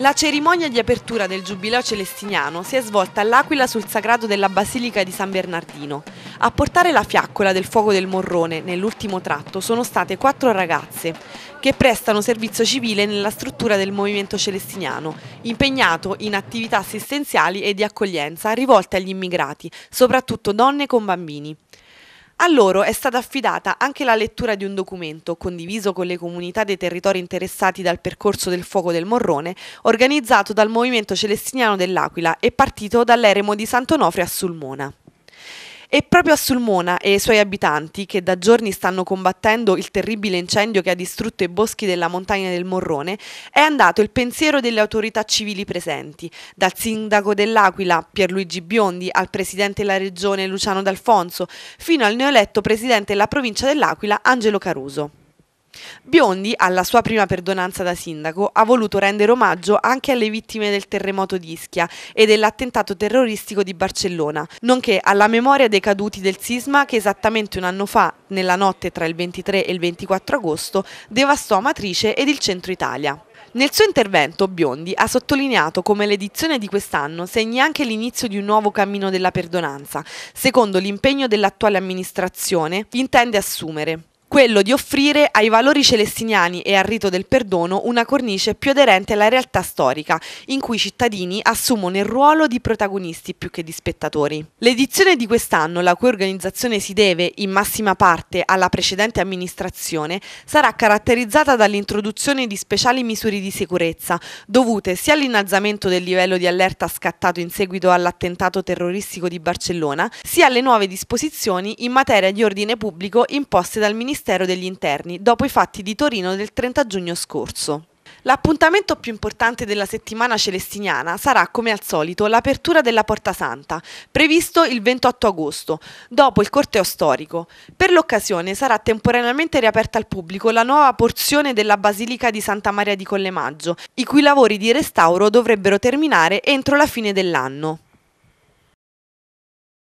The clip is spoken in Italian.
La cerimonia di apertura del Giubileo Celestiniano si è svolta all'Aquila sul sagrato della Basilica di San Bernardino. A portare la fiaccola del fuoco del Morrone nell'ultimo tratto sono state quattro ragazze che prestano servizio civile nella struttura del Movimento Celestiniano, impegnato in attività assistenziali e di accoglienza rivolte agli immigrati, soprattutto donne con bambini. A loro è stata affidata anche la lettura di un documento condiviso con le comunità dei territori interessati dal percorso del fuoco del Morrone, organizzato dal Movimento Celestiniano dell'Aquila e partito dall'Eremo di Sant'Onofrio a Sulmona. È proprio a Sulmona e ai suoi abitanti che da giorni stanno combattendo il terribile incendio che ha distrutto i boschi della montagna del Morrone è andato il pensiero delle autorità civili presenti, dal sindaco dell'Aquila Pierluigi Biondi al presidente della regione Luciano D'Alfonso fino al neoeletto presidente della provincia dell'Aquila Angelo Caruso. Biondi, alla sua prima perdonanza da sindaco, ha voluto rendere omaggio anche alle vittime del terremoto di Ischia e dell'attentato terroristico di Barcellona, nonché alla memoria dei caduti del sisma che esattamente un anno fa, nella notte tra il 23 e il 24 agosto, devastò Matrice ed il centro Italia. Nel suo intervento Biondi ha sottolineato come l'edizione di quest'anno segni anche l'inizio di un nuovo cammino della perdonanza, secondo l'impegno dell'attuale amministrazione intende assumere quello di offrire ai valori celestiniani e al rito del perdono una cornice più aderente alla realtà storica, in cui i cittadini assumono il ruolo di protagonisti più che di spettatori. L'edizione di quest'anno, la cui organizzazione si deve in massima parte alla precedente amministrazione, sarà caratterizzata dall'introduzione di speciali misure di sicurezza, dovute sia all'innalzamento del livello di allerta scattato in seguito all'attentato terroristico di Barcellona, sia alle nuove disposizioni in materia di ordine pubblico imposte dal Ministero Ministero degli Interni dopo i fatti di Torino del 30 giugno scorso. L'appuntamento più importante della settimana celestiniana sarà, come al solito, l'apertura della Porta Santa, previsto il 28 agosto, dopo il corteo storico. Per l'occasione sarà temporaneamente riaperta al pubblico la nuova porzione della Basilica di Santa Maria di Collemaggio, i cui lavori di restauro dovrebbero terminare entro la fine dell'anno.